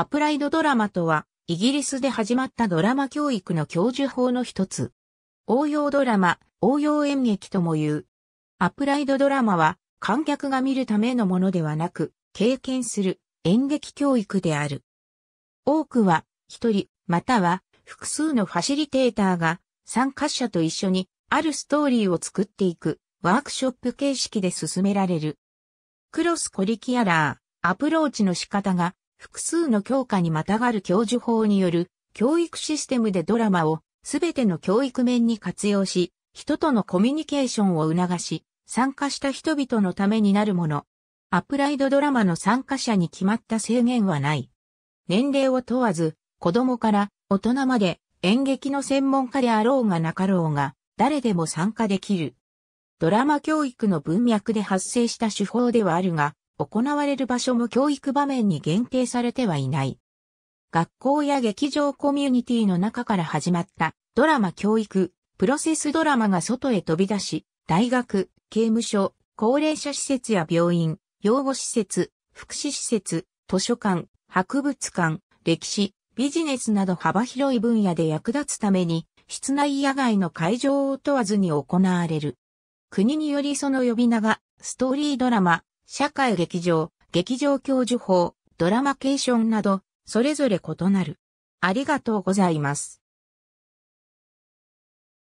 アプライドドラマとは、イギリスで始まったドラマ教育の教授法の一つ。応用ドラマ、応用演劇とも言う。アプライドドラマは、観客が見るためのものではなく、経験する演劇教育である。多くは、一人、または、複数のファシリテーターが、参加者と一緒に、あるストーリーを作っていく、ワークショップ形式で進められる。クロスコリキアラー、アプローチの仕方が複数の教科にまたがる教授法による教育システムでドラマをすべての教育面に活用し、人とのコミュニケーションを促し、参加した人々のためになるもの。アプライドドラマの参加者に決まった制限はない。年齢を問わず、子供から大人まで演劇の専門家であろうがなかろうが、誰でも参加できる。ドラマ教育の文脈で発生した手法ではあるが、行われる場所も教育場面に限定されてはいない。学校や劇場コミュニティの中から始まったドラマ教育、プロセスドラマが外へ飛び出し、大学、刑務所、高齢者施設や病院、養護施設、福祉施設、図書館、博物館、歴史、ビジネスなど幅広い分野で役立つために、室内野外の会場を問わずに行われる。国によりその呼び名が、ストーリードラマ、社会劇場、劇場教授法、ドラマケーションなど、それぞれ異なる。ありがとうございます。